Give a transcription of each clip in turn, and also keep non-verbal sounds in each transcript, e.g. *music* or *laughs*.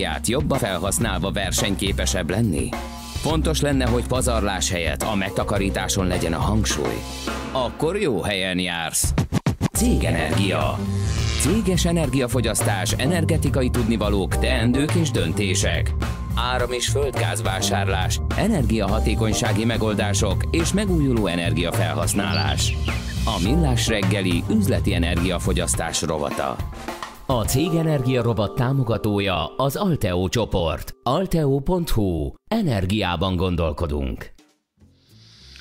ját jobban felhasználva versenyképesebb lenni? Fontos lenne, hogy pazarlás helyett a megtakarításon legyen a hangsúly. Akkor jó helyen jársz. Cégenergia. Céges energiafogyasztás, energetikai tudnivalók, teendők és döntések. Áram- és földgázvásárlás, energiahatékonysági megoldások és megújuló energiafelhasználás. A Millás reggeli üzleti energiafogyasztás rovata. A Cég Energia Robot támogatója az Alteo csoport. Alteo.hu. Energiában gondolkodunk.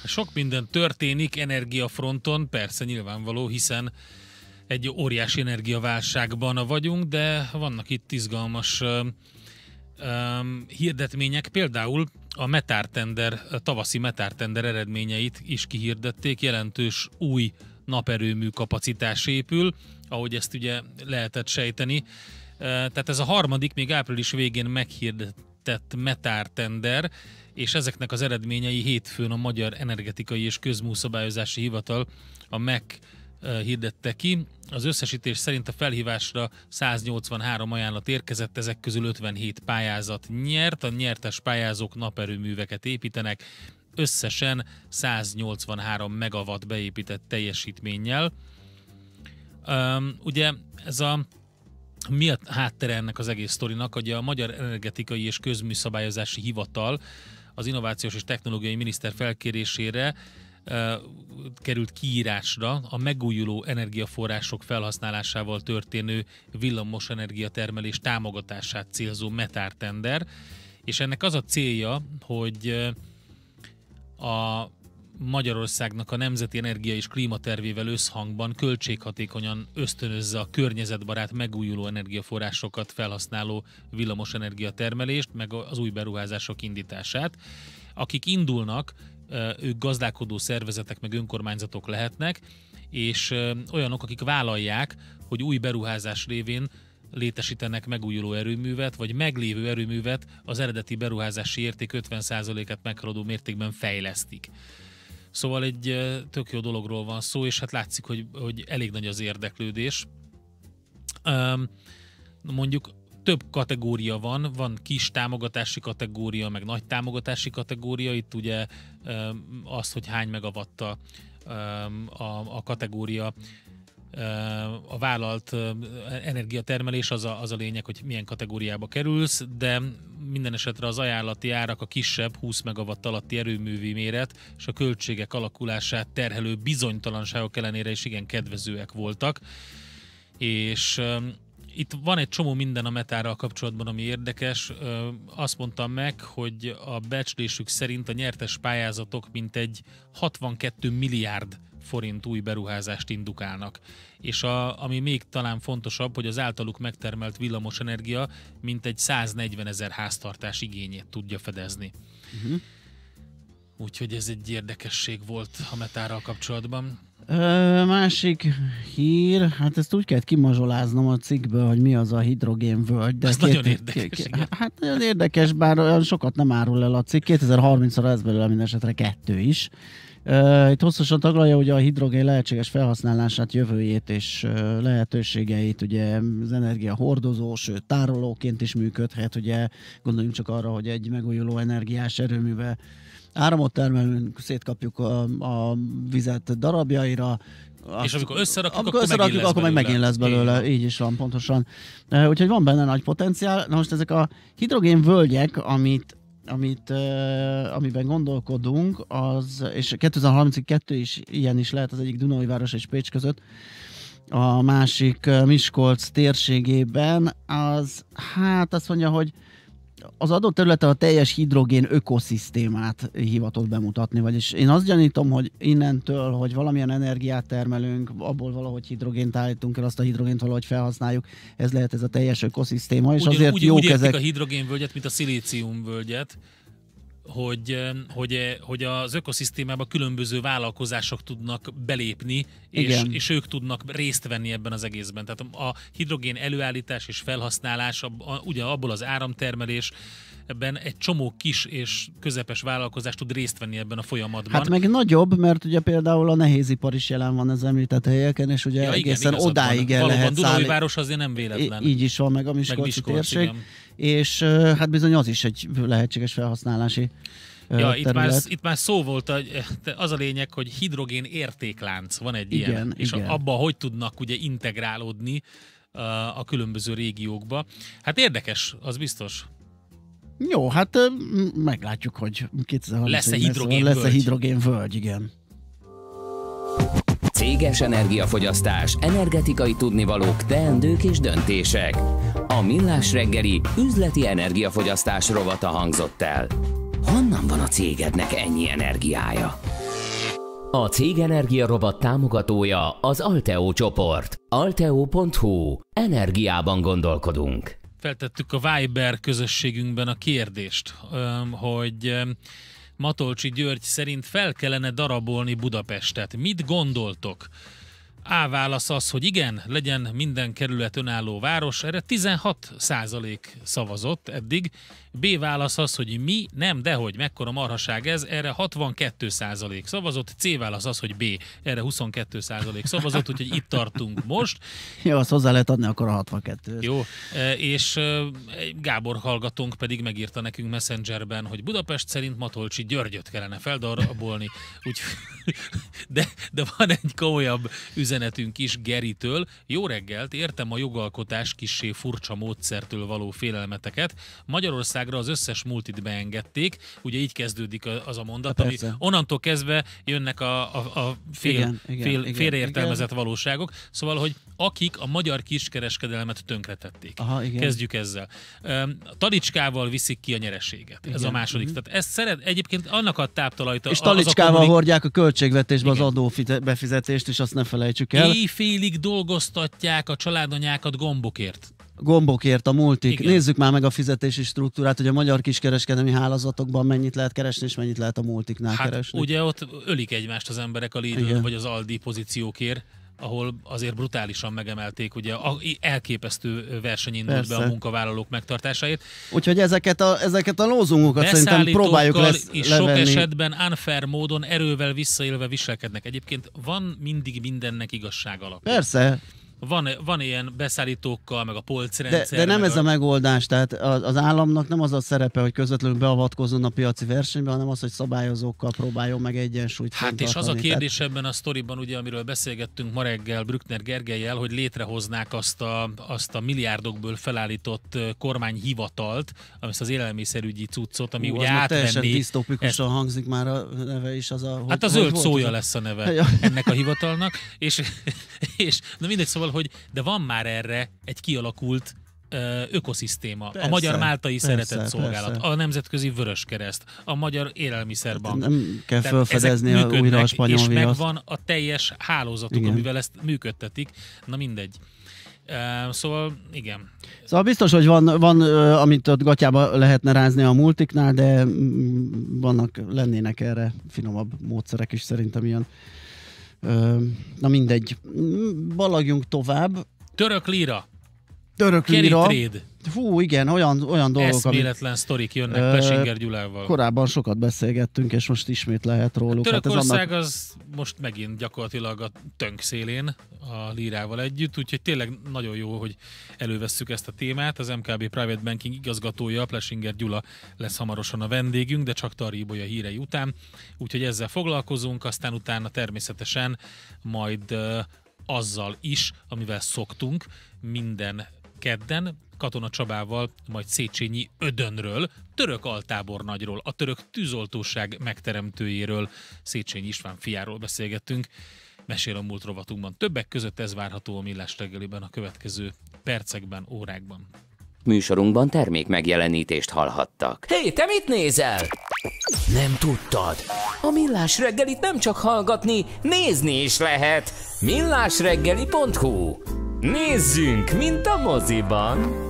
Sok minden történik energiafronton, persze nyilvánvaló, hiszen egy óriási energiaválságban vagyunk, de vannak itt izgalmas um, hirdetmények, például a metártender, a tavaszi metártender eredményeit is kihirdették, jelentős új naperőmű kapacitás épül, ahogy ezt ugye lehetett sejteni. Tehát ez a harmadik, még április végén meghirdetett metártender és ezeknek az eredményei hétfőn a Magyar Energetikai és Közműszabályozási Hivatal, a MEC hirdette ki. Az összesítés szerint a felhívásra 183 ajánlat érkezett, ezek közül 57 pályázat nyert, a nyertes pályázók naperőműveket építenek, összesen 183 megawatt beépített teljesítménnyel. Um, ugye ez a mi a háttere ennek az egész sztorinak, hogy a Magyar Energetikai és Közműszabályozási Hivatal az Innovációs és Technológiai Miniszter felkérésére uh, került kiírásra a megújuló energiaforrások felhasználásával történő villamos energiatermelés támogatását célzó metártender, és ennek az a célja, hogy a Magyarországnak a Nemzeti Energia és Klímatervével összhangban költséghatékonyan ösztönözze a környezetbarát megújuló energiaforrásokat felhasználó villamosenergia termelést, meg az új beruházások indítását. Akik indulnak, ők gazdálkodó szervezetek meg önkormányzatok lehetnek, és olyanok, akik vállalják, hogy új beruházás révén létesítenek megújuló erőművet, vagy meglévő erőművet az eredeti beruházási érték 50%-át meghaladó mértékben fejlesztik. Szóval egy eh, tök jó dologról van szó, és hát látszik, hogy, hogy elég nagy az érdeklődés. Mondjuk több kategória van, van kis támogatási kategória, meg nagy támogatási kategória, itt ugye az, hogy hány megavatta a, a kategória, a vállalt energiatermelés az a, az a lényeg, hogy milyen kategóriába kerülsz, de minden esetre az ajánlati árak a kisebb 20 megawatt alatti erőművi méret és a költségek alakulását terhelő bizonytalanságok ellenére is igen kedvezőek voltak. És itt van egy csomó minden a metárral kapcsolatban, ami érdekes. Azt mondtam meg, hogy a becslésük szerint a nyertes pályázatok mintegy 62 milliárd forint új beruházást indukálnak. És a, ami még talán fontosabb, hogy az általuk megtermelt villamosenergia mintegy 140 ezer háztartás igényét tudja fedezni. Uh-huh. Úgyhogy ez egy érdekesség volt a metárral kapcsolatban. Ö, másik hír, hát ezt úgy kell kimazsoláznom a cikkből, hogy mi az a hidrogénvölgy. De Ez két, nagyon érdekes. Két, hát nagyon érdekes, bár olyan sokat nem árul el a cikk. 2030-ra ez belőle minden esetre kettő is. itt hosszasan taglalja hogy a hidrogén lehetséges felhasználását, jövőjét és lehetőségeit, ugye az energia hordozó, sőt tárolóként is működhet, ugye gondoljunk csak arra, hogy egy megújuló energiás erőműve áramot termelünk, szétkapjuk a, a vizet darabjaira, azt, és amikor összerakjuk, amikor akkor, összerakjuk, megint akkor meg megint lesz belőle. Így. így is van, pontosan. Eh, úgyhogy van benne nagy potenciál. Na most ezek a hidrogén völgyek, amit, amit, uh, amiben gondolkodunk, az, és 2032 is ilyen is lehet, az egyik Dunai város és Pécs között, a másik eh, Miskolc térségében, az hát azt mondja, hogy az adott területen a teljes hidrogén ökoszisztémát hivatott bemutatni, vagyis én azt gyanítom, hogy innentől, hogy valamilyen energiát termelünk, abból valahogy hidrogént állítunk el, azt a hidrogént valahogy felhasználjuk, ez lehet ez a teljes ökoszisztéma, és azért jó jók úgy ezek... a hidrogénvölgyet, mint a szilíciumvölgyet, hogy, hogy, eh, hogy az ökoszisztémába különböző vállalkozások tudnak belépni, és, és ők tudnak részt venni ebben az egészben. Tehát a hidrogén előállítás és felhasználás, ugye abból az áramtermelés, ebben egy csomó kis és közepes vállalkozás tud részt venni ebben a folyamatban. Hát meg nagyobb, mert ugye például a nehézipar is jelen van az említett helyeken, és ugye ja, egészen igen, odáig el Valóban lehet Valóban, Dunajváros azért nem véletlen. Így is van, meg a Miskolci, meg Miskolci térség. Igen és hát bizony az is egy lehetséges felhasználási Ja, itt már, itt már szó volt, az a lényeg, hogy hidrogén értéklánc van egy igen, ilyen, és igen. abba hogy tudnak ugye integrálódni a különböző régiókba. Hát érdekes, az biztos. Jó, hát meglátjuk, hogy 2030 lesz-e hidrogén, lesz -e hidrogén völgy, igen. Céges energiafogyasztás, energetikai tudnivalók, teendők és döntések a Millás reggeli üzleti energiafogyasztás rovata hangzott el. Honnan van a cégednek ennyi energiája? A Cég Energia rovat támogatója az Alteo csoport. Alteo.hu. Energiában gondolkodunk. Feltettük a Viber közösségünkben a kérdést, hogy Matolcsi György szerint fel kellene darabolni Budapestet. Mit gondoltok? A válasz az, hogy igen, legyen minden kerület önálló város, erre 16 százalék szavazott eddig. B válasz az, hogy mi, nem, dehogy, mekkora marhaság ez, erre 62 százalék szavazott. C válasz az, hogy B, erre 22 százalék szavazott, úgyhogy itt tartunk most. *laughs* Jó, azt hozzá lehet adni akkor a 62 Jó, e, és e, Gábor hallgatónk pedig megírta nekünk Messengerben, hogy Budapest szerint Matolcsi Györgyöt kellene feldarabolni, úgy, *laughs* de, de van egy komolyabb üzenet üzenetünk is Geritől. Jó reggelt, értem a jogalkotás kissé furcsa módszertől való félelmeteket. Magyarországra az összes multit beengedték, ugye így kezdődik az a mondat, a hát ami persze. onnantól kezdve jönnek a, a, a fél, igen, fél, igen, félreértelmezett igen. valóságok. Szóval, hogy akik a magyar kiskereskedelmet tönkretették. Aha, igen. Kezdjük ezzel. Talicskával viszik ki a nyereséget. Igen. Ez a második. Mm-hmm. Tehát ezt szeret, egyébként annak a táptalajta. És talicskával a kommunik... hordják a költségvetésbe igen. az befizetést, és azt ne felejtsük felejtsük el. Éjfélig dolgoztatják a családanyákat gombokért gombokért a multik. Igen. Nézzük már meg a fizetési struktúrát, hogy a magyar kiskereskedelmi hálazatokban mennyit lehet keresni, és mennyit lehet a multiknál hát keresni. Ugye ott ölik egymást az emberek a lidl vagy az Aldi pozíciókért ahol azért brutálisan megemelték, ugye a, elképesztő verseny indult be a munkavállalók megtartásáért. Úgyhogy ezeket a, ezeket a lózungokat szerintem próbáljuk lesz, és sok esetben unfair módon erővel visszaélve viselkednek. Egyébként van mindig mindennek igazság alapja. Persze, van, van ilyen beszállítókkal, meg a polcrendszer. De, de nem ez a... a megoldás, tehát az, az államnak nem az a szerepe, hogy közvetlenül beavatkozzon a piaci versenybe, hanem az, hogy szabályozókkal próbáljon meg egyensúlyt. Hát és az a kérdés tehát... ebben a sztoriban, ugye, amiről beszélgettünk ma reggel Brückner Gergelyel, hogy létrehoznák azt a, azt a milliárdokból felállított kormányhivatalt, amit az élelmiszerügyi cuccot, ami Hú, ugye átvenni... Teljesen disztopikusan ezt... hangzik már a neve is. Az a, hát hogy, hát az zöld szója lesz a neve *laughs* ja. ennek a hivatalnak, és, és na mindegy, szóval azzal, hogy de van már erre egy kialakult ökoszisztéma. Persze, a magyar-máltai szeretett szolgálat, persze. a nemzetközi kereszt, a magyar élelmiszerbank. Hát nem kell Tehát felfedezni a újra a spanyol És viaszt. megvan a teljes hálózatuk, igen. amivel ezt működtetik. Na mindegy. szóval igen. Szóval biztos, hogy van, van amit ott gatyába lehetne rázni a multiknál, de vannak, lennének erre finomabb módszerek is szerintem ilyen Na mindegy, balagjunk tovább. Török lira. Török lira. Kerry trade. Fú, igen, olyan, olyan dolgok, Eszméletlen amik, sztorik jönnek ö, Pesinger Gyulával. Korábban sokat beszélgettünk, és most ismét lehet róluk. A hát Törökország hát annak... az most megint gyakorlatilag a tönk szélén a lírával együtt, úgyhogy tényleg nagyon jó, hogy elővesszük ezt a témát. Az MKB Private Banking igazgatója, Plesinger Gyula lesz hamarosan a vendégünk, de csak Taríboly a hírei után. Úgyhogy ezzel foglalkozunk, aztán utána természetesen majd azzal is, amivel szoktunk minden kedden Katona Csabával, majd Széchenyi Ödönről, török altábornagyról, a török tűzoltóság megteremtőjéről, Széchenyi István fiáról beszélgettünk. Mesél a múlt rovatunkban. Többek között ez várható a Millás reggeliben a következő percekben, órákban. Műsorunkban termék megjelenítést hallhattak. Hé, hey, te mit nézel? Nem tudtad? A Millás reggelit nem csak hallgatni, nézni is lehet. millásreggeli.hu Nézzünk, mint a moziban!